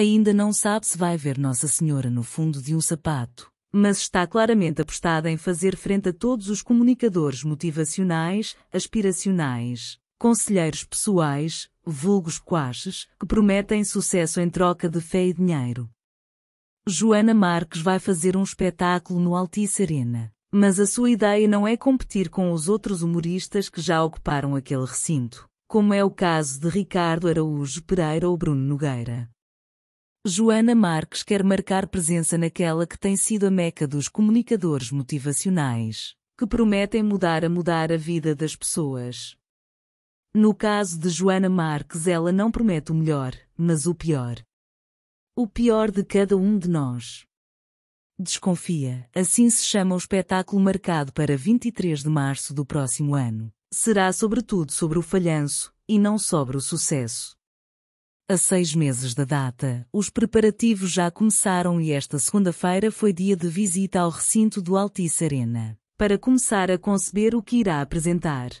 ainda não sabe se vai ver Nossa Senhora no fundo de um sapato, mas está claramente apostada em fazer frente a todos os comunicadores motivacionais, aspiracionais, conselheiros pessoais, vulgos quaches, que prometem sucesso em troca de fé e dinheiro. Joana Marques vai fazer um espetáculo no Altice Arena, mas a sua ideia não é competir com os outros humoristas que já ocuparam aquele recinto, como é o caso de Ricardo Araújo Pereira ou Bruno Nogueira. Joana Marques quer marcar presença naquela que tem sido a meca dos comunicadores motivacionais, que prometem mudar a mudar a vida das pessoas. No caso de Joana Marques, ela não promete o melhor, mas o pior. O pior de cada um de nós. Desconfia, assim se chama o espetáculo marcado para 23 de março do próximo ano. Será sobretudo sobre o falhanço, e não sobre o sucesso. A seis meses da data, os preparativos já começaram e esta segunda-feira foi dia de visita ao recinto do Altice Arena, para começar a conceber o que irá apresentar.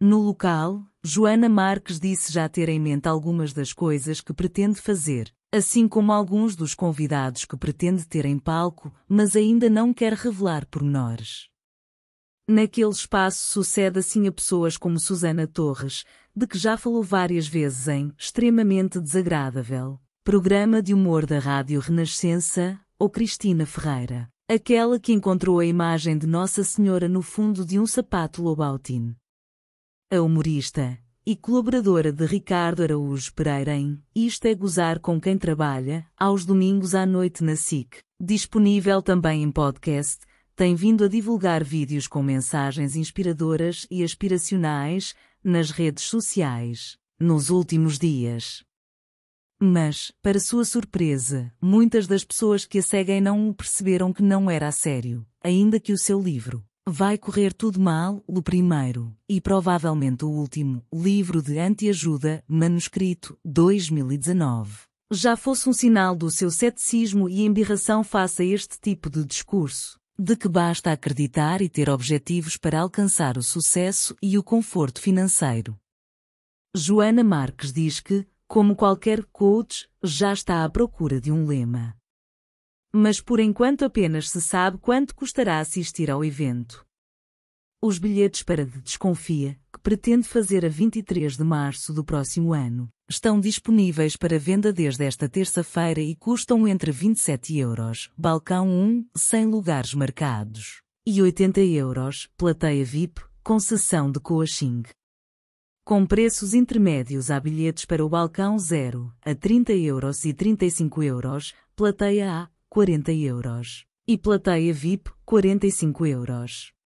No local, Joana Marques disse já ter em mente algumas das coisas que pretende fazer, assim como alguns dos convidados que pretende ter em palco, mas ainda não quer revelar pormenores. Naquele espaço sucede assim a pessoas como Susana Torres, de que já falou várias vezes em Extremamente Desagradável, programa de humor da Rádio Renascença, ou Cristina Ferreira, aquela que encontrou a imagem de Nossa Senhora no fundo de um sapato Lobautine. A humorista e colaboradora de Ricardo Araújo Pereira em Isto é Gozar com Quem Trabalha, aos domingos à noite na SIC, disponível também em podcast, tem vindo a divulgar vídeos com mensagens inspiradoras e aspiracionais nas redes sociais nos últimos dias. Mas, para sua surpresa, muitas das pessoas que a seguem não perceberam que não era a sério, ainda que o seu livro Vai Correr Tudo Mal, o primeiro, e provavelmente o último, livro de antiajuda, manuscrito, 2019. Já fosse um sinal do seu ceticismo e embirração face a este tipo de discurso de que basta acreditar e ter objetivos para alcançar o sucesso e o conforto financeiro. Joana Marques diz que, como qualquer coach, já está à procura de um lema. Mas por enquanto apenas se sabe quanto custará assistir ao evento. Os bilhetes para de Desconfia pretende fazer a 23 de março do próximo ano. Estão disponíveis para venda desde esta terça-feira e custam entre 27 euros, balcão 1, sem lugares marcados, e 80 euros, plateia VIP, com de coaching. Com preços intermédios há bilhetes para o balcão 0, a 30 euros e 35 euros, plateia A, 40 euros, e plateia VIP, 45 euros.